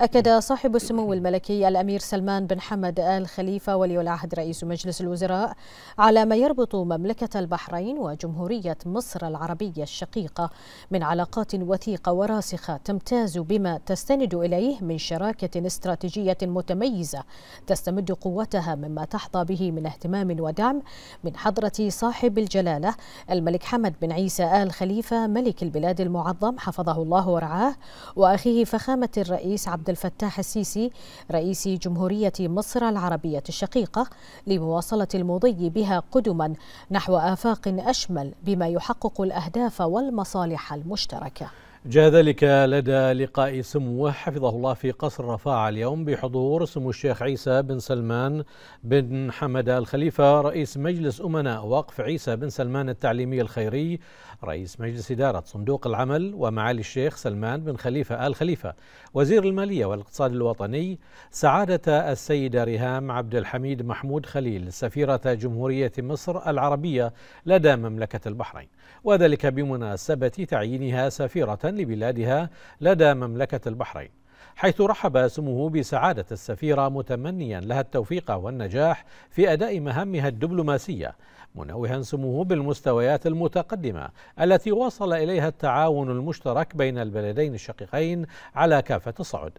أكد صاحب السمو الملكي الأمير سلمان بن حمد آل خليفة ولي العهد رئيس مجلس الوزراء على ما يربط مملكة البحرين وجمهورية مصر العربية الشقيقة من علاقات وثيقة وراسخة تمتاز بما تستند إليه من شراكة استراتيجية متميزة تستمد قوتها مما تحظى به من اهتمام ودعم من حضرة صاحب الجلالة الملك حمد بن عيسى آل خليفة ملك البلاد المعظم حفظه الله ورعاه وأخيه فخامة الرئيس عبد عبد الفتاح السيسي رئيس جمهورية مصر العربية الشقيقة لمواصلة المضي بها قدما نحو آفاق أشمل بما يحقق الأهداف والمصالح المشتركة جاء ذلك لدى لقاء سموه حفظه الله في قصر رفاعة اليوم بحضور سمو الشيخ عيسى بن سلمان بن حمد الخليفة رئيس مجلس أمناء وقف عيسى بن سلمان التعليمي الخيري رئيس مجلس إدارة صندوق العمل ومعالي الشيخ سلمان بن خليفة آل خليفة وزير المالية والاقتصاد الوطني سعادة السيدة ريهام عبد الحميد محمود خليل سفيرة جمهورية مصر العربية لدى مملكة البحرين وذلك بمناسبة تعيينها سفيرة لبلادها لدى مملكة البحرين حيث رحب سموه بسعادة السفيرة متمنيا لها التوفيق والنجاح في أداء مهامها الدبلوماسية منوها سموه بالمستويات المتقدمة التي وصل إليها التعاون المشترك بين البلدين الشقيقين على كافة الصعد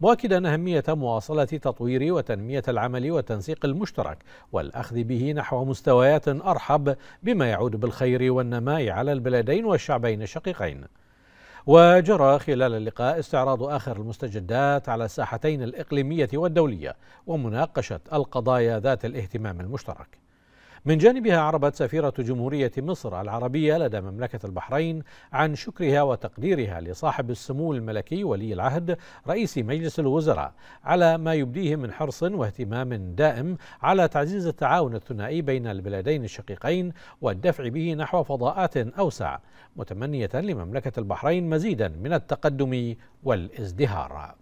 مؤكدا أهمية مواصلة تطوير وتنمية العمل والتنسيق المشترك والأخذ به نحو مستويات أرحب بما يعود بالخير والنماء على البلدين والشعبين الشقيقين وجرى خلال اللقاء استعراض آخر المستجدات على الساحتين الإقليمية والدولية ومناقشة القضايا ذات الاهتمام المشترك من جانبها عربت سفيرة جمهورية مصر العربية لدى مملكة البحرين عن شكرها وتقديرها لصاحب السمو الملكي ولي العهد رئيس مجلس الوزراء على ما يبديه من حرص واهتمام دائم على تعزيز التعاون الثنائي بين البلدين الشقيقين والدفع به نحو فضاءات أوسع متمنية لمملكة البحرين مزيدا من التقدم والازدهار